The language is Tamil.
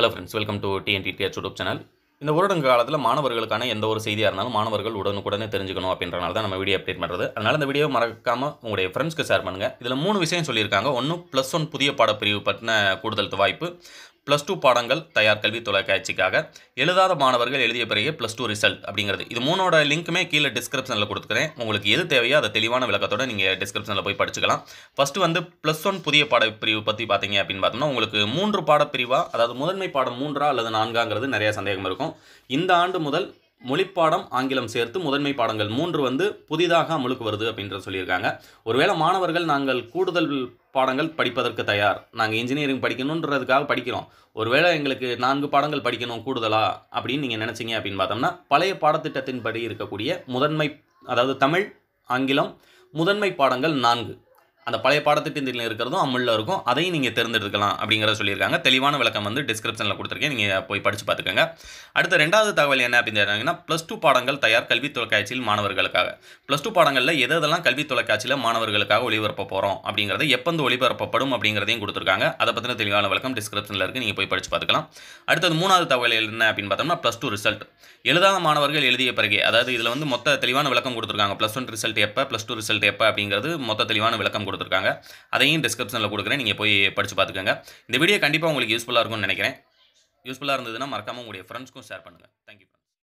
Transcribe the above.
hello friends welcome to TNTDH YouTube channel இந்த ஊரடங்கு காலத்தில் மாணவர்களுக்கான எந்த ஒரு செய்தியாக இருந்தாலும் மாணவர்கள் உடனுக்குடனே தெரிஞ்சுக்கணும் அப்படின்றனால தான் நம்ம வீடியோ அப்டேட் பண்ணுறது அதனால் இந்த வீடியோ மறக்காமல் உங்களுடைய ஃப்ரெண்ட்ஸ்க்கு ஷேர் பண்ணுங்கள் இதில் மூணு விஷயம் சொல்லியிருக்காங்க ஒன்று ப்ளஸ் ஒன் புதிய பாடப்பிரிவு பற்றின கூடுதல் வாய்ப்பு ப்ளஸ் டூ பாடங்கள் தயார் கல்வி தொலைக்காட்சிக்காக எழுதாத மாணவர்கள் எழுதிய பிறகு ப்ளஸ் டூ ரிசல்ட் அப்படிங்கிறது இது மூணோட லிங்க்குமே கீழே டிஸ்கிரிப்ஷனில் கொடுத்துக்கிறேன் உங்களுக்கு எது தேவையோ அதை தெளிவான விளக்கத்தோட நீங்கள் டிஸ்கிரிப்ஷனில் போய் படிச்சுக்கலாம் ஃபஸ்ட்டு வந்து ப்ளஸ் ஒன் புதிய பாடப்பிரிவு பற்றி பார்த்தீங்க அப்படின்னு பார்த்தோம்னா உங்களுக்கு மூன்று பாடப்பிரிவாக அதாவது முதன்மை பாடம் மூன்றா அல்லது நான்காங்கிறது நிறையா சந்தேகம் இருக்கும் இந்த ஆண்டு முதல் மொழிப்பாடம் ஆங்கிலம் சேர்த்து முதன்மை பாடங்கள் மூன்று வந்து புதிதாக அமலுக்கு வருது அப்படின்ற சொல்லியிருக்காங்க ஒருவேளை மாணவர்கள் நாங்கள் கூடுதல் பாடங்கள் படிப்பதற்கு தயார் நாங்கள் இன்ஜினியரிங் படிக்கணுன்றதுக்காக படிக்கிறோம் ஒருவேளை எங்களுக்கு நான்கு பாடங்கள் படிக்கணும் கூடுதலா அப்படின்னு நீங்கள் நினச்சிங்க அப்படின்னு பார்த்தோம்னா பழைய பாடத்திட்டத்தின்படி இருக்கக்கூடிய முதன்மை அதாவது தமிழ் ஆங்கிலம் முதன்மை பாடங்கள் நான்கு அந்த பழைய பாடத்திட்டத்தில் இருக்கிறதும் அமுலில் இருக்கும் அதையும் நீங்கள் தேர்ந்தெடுத்துக்கலாம் அப்படிங்கிறத சொல்லியிருக்காங்க தெளிவான விளக்கம் வந்து டிஸ்கிரிப்ஷனில் கொடுத்துருக்கேன் நீங்கள் போய் படித்து பார்த்துக்கோங்க அடுத்த ரெண்டாவது தகவல் என்ன அப்படின்னு சொன்னாங்கன்னா ப்ளஸ் டூ பாடங்கள் தயார் கல்வி தொலைக்காட்சியில் மாணவர்களுக்காக ப்ளஸ் டூ பாடங்களில் எதெல்லாம் கல்வி தொலைக்காட்சியில் மாணவர்களுக்காக ஒளிபரப்ப போகிறோம் அப்படிங்கிறத எப்போந்து ஒளிபரப்பப்படும் அப்படிங்கிறதையும் கொடுத்துருக்காங்க அதை பற்றின தெளிவான விளக்கம் டிஸ்கிரிப்ஷனில் இருக்குது நீங்கள் போய் படித்து பார்த்துக்கலாம் அடுத்தது மூணாவது தகவல் என்ன அப்படின்னு பார்த்தோம்னா ப்ளஸ் டூ ரிசல்ட் எழுதாத மாணவர்கள் எழுதிய பிறகு அதாவது இதில் வந்து மொத்த தெளிவான விளக்கம் கொடுத்துருக்காங்க ப்ளஸ் ஒன் ரிசல்ட் எப்போ ப்ளஸ் டூ ரிசல்ட் எப்போ அப்படிங்கிறது மொத்த தெளிவான விளக்கம் கொடுத்து கொடுத்துருக்காங்க அதையும் டிஸ்கிரிப்ஷனில் கொடுக்குறேன் நீங்கள் போய் படித்து பார்த்துக்கோங்க இந்த வீடியோ கண்டிப்பாக உங்களுக்கு யூஸ்ஃபுல்லாக இருக்கும்னு நினைக்கிறேன் யூஸ்ஃபுல்லாக இருந்ததுன்னா மறக்காமல் உங்களுடைய ஃப்ரெண்ட்ஸ்க்கும் ஷேர் பண்ணுங்கள் தேங்க்யூ